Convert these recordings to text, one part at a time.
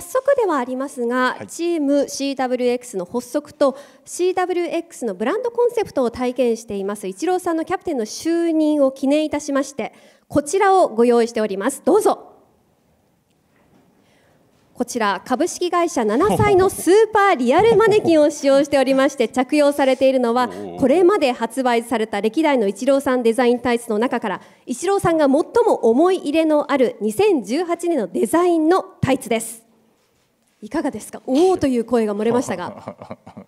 早速ではありますが、はい、チーム CWX の発足と CWX のブランドコンセプトを体験していますイチローさんのキャプテンの就任を記念いたしましてこちらをご用意しておりますどうぞこちら株式会社7歳の スーパーリアルマネキンを使用しておりまして着用されているのはこれまで発売された歴代のイチローさんデザインタイツの中からイチローさんが最も思い入れのある2018年のデザインのタイツですいかがですかおおという声が漏れましたが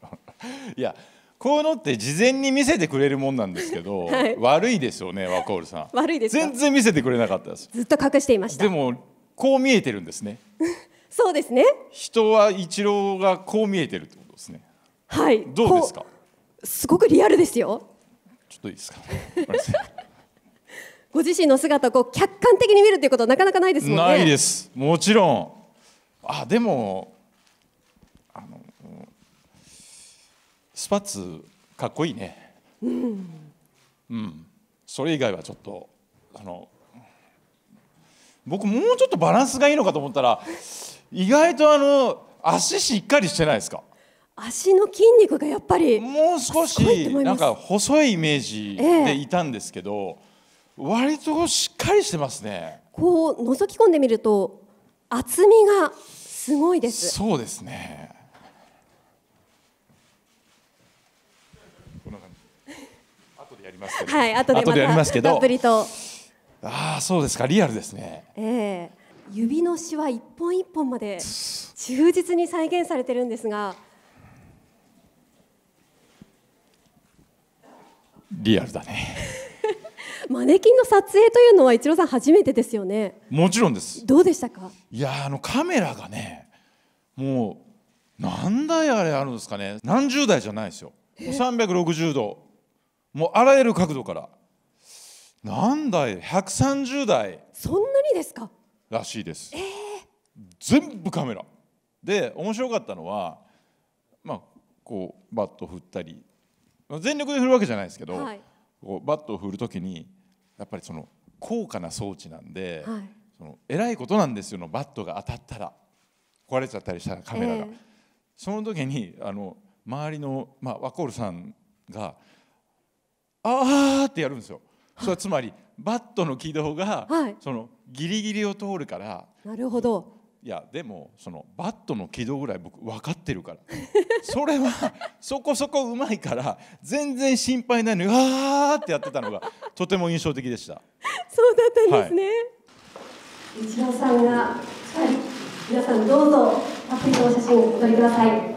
いやこういうのって事前に見せてくれるもんなんですけど、はい、悪いですよねワコールさん悪いです全然見せてくれなかったですずっと隠していましたでもこう見えてるんですね そうですね人は一郎がこう見えてるってことですねはいどうですかすごくリアルですよちょっといいですかご自身の姿をこう客観的に見るということはなかなかないですもんねないですもちろんあでもスパッツかっこいいね、うん、うん、それ以外はちょっとあの僕もうちょっとバランスがいいのかと思ったら意外とあの足しっかりしてないですか足の筋肉がやっぱりもう少しなんか細いイメージでいたんですけど、えー、割としっかりしてますねこう覗き込んでみると厚みがすごいですそうですねりますけど、はい、後で後でやりますけど、ああそうですか、リアルですね。ええー、指のしわ一本一本まで忠実に再現されてるんですが。リアルだね。マネキンの撮影というのは一郎さん初めてですよね。もちろんです。どうでしたか。いやあのカメラがね、もう何台あれあるんですかね。何十台じゃないですよ。360度もうあらゆる角度から何台130台そんなにですからしいです、えー、全部カメラで面白かったのはまあこうバット振ったり全力で振るわけじゃないですけど、はい、こうバットを振る時にやっぱりその高価な装置なんで、はい、そのえらいことなんですよのバットが当たったら壊れちゃったりしたカメラが、えー、その時にあの周りの、まあ、ワコールさんがあーってやるんですよ。それつまりバットの軌道が、そのギリギリを通るからなるほどいやでもそのバットの軌道ぐらい僕分かってるからそれはそこそこうまいから全然心配ないのにあーってやってたのがとても印象的でしたそうだったんですね、はい、一郎さんが、はい、皆さんどうぞたっぷりとお写真お撮りください